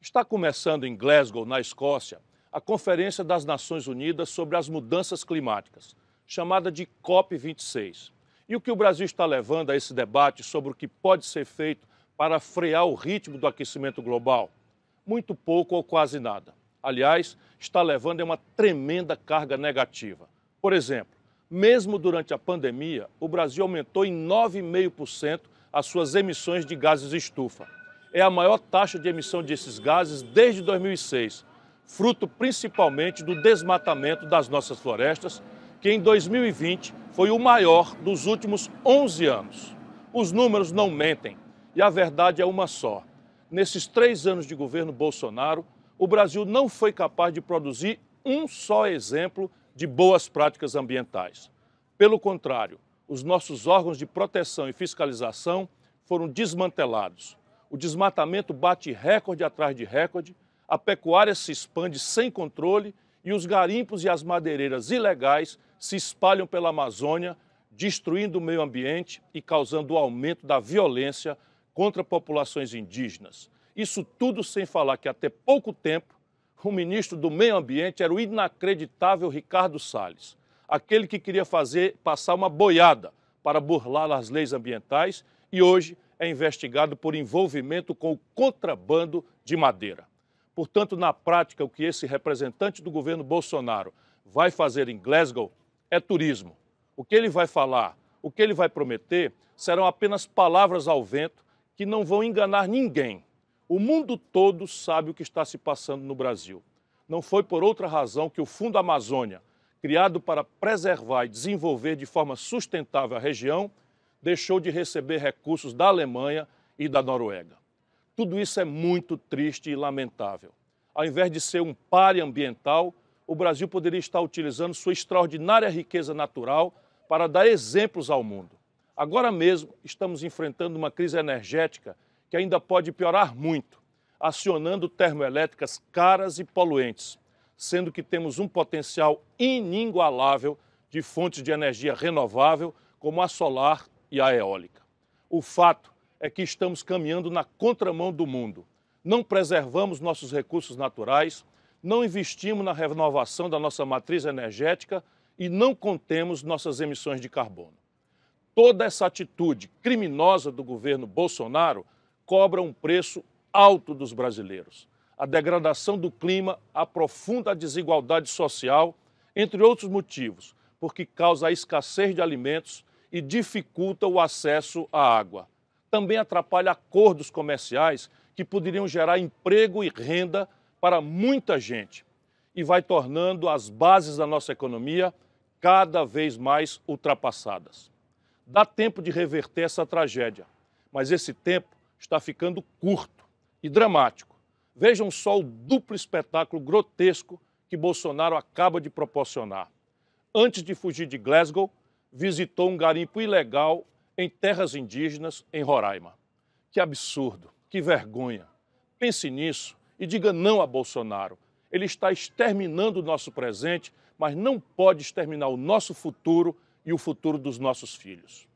Está começando em Glasgow, na Escócia, a Conferência das Nações Unidas sobre as Mudanças Climáticas, chamada de COP26. E o que o Brasil está levando a esse debate sobre o que pode ser feito para frear o ritmo do aquecimento global? Muito pouco ou quase nada. Aliás, está levando a uma tremenda carga negativa. Por exemplo, mesmo durante a pandemia, o Brasil aumentou em 9,5% as suas emissões de gases estufa é a maior taxa de emissão desses gases desde 2006, fruto principalmente do desmatamento das nossas florestas, que em 2020 foi o maior dos últimos 11 anos. Os números não mentem e a verdade é uma só. Nesses três anos de governo Bolsonaro, o Brasil não foi capaz de produzir um só exemplo de boas práticas ambientais. Pelo contrário, os nossos órgãos de proteção e fiscalização foram desmantelados o desmatamento bate recorde atrás de recorde, a pecuária se expande sem controle e os garimpos e as madeireiras ilegais se espalham pela Amazônia, destruindo o meio ambiente e causando o aumento da violência contra populações indígenas. Isso tudo sem falar que até pouco tempo o ministro do Meio Ambiente era o inacreditável Ricardo Salles, aquele que queria fazer passar uma boiada para burlar as leis ambientais e hoje é investigado por envolvimento com o contrabando de madeira. Portanto, na prática, o que esse representante do governo Bolsonaro vai fazer em Glasgow é turismo. O que ele vai falar, o que ele vai prometer, serão apenas palavras ao vento que não vão enganar ninguém. O mundo todo sabe o que está se passando no Brasil. Não foi por outra razão que o Fundo Amazônia, criado para preservar e desenvolver de forma sustentável a região, deixou de receber recursos da Alemanha e da Noruega. Tudo isso é muito triste e lamentável. Ao invés de ser um pare ambiental, o Brasil poderia estar utilizando sua extraordinária riqueza natural para dar exemplos ao mundo. Agora mesmo estamos enfrentando uma crise energética que ainda pode piorar muito, acionando termoelétricas caras e poluentes, sendo que temos um potencial inigualável de fontes de energia renovável, como a solar e a eólica. O fato é que estamos caminhando na contramão do mundo. Não preservamos nossos recursos naturais, não investimos na renovação da nossa matriz energética e não contemos nossas emissões de carbono. Toda essa atitude criminosa do governo Bolsonaro cobra um preço alto dos brasileiros. A degradação do clima aprofunda a desigualdade social, entre outros motivos, porque causa a escassez de alimentos, e dificulta o acesso à água. Também atrapalha acordos comerciais que poderiam gerar emprego e renda para muita gente e vai tornando as bases da nossa economia cada vez mais ultrapassadas. Dá tempo de reverter essa tragédia, mas esse tempo está ficando curto e dramático. Vejam só o duplo espetáculo grotesco que Bolsonaro acaba de proporcionar. Antes de fugir de Glasgow, visitou um garimpo ilegal em terras indígenas em Roraima. Que absurdo, que vergonha. Pense nisso e diga não a Bolsonaro. Ele está exterminando o nosso presente, mas não pode exterminar o nosso futuro e o futuro dos nossos filhos.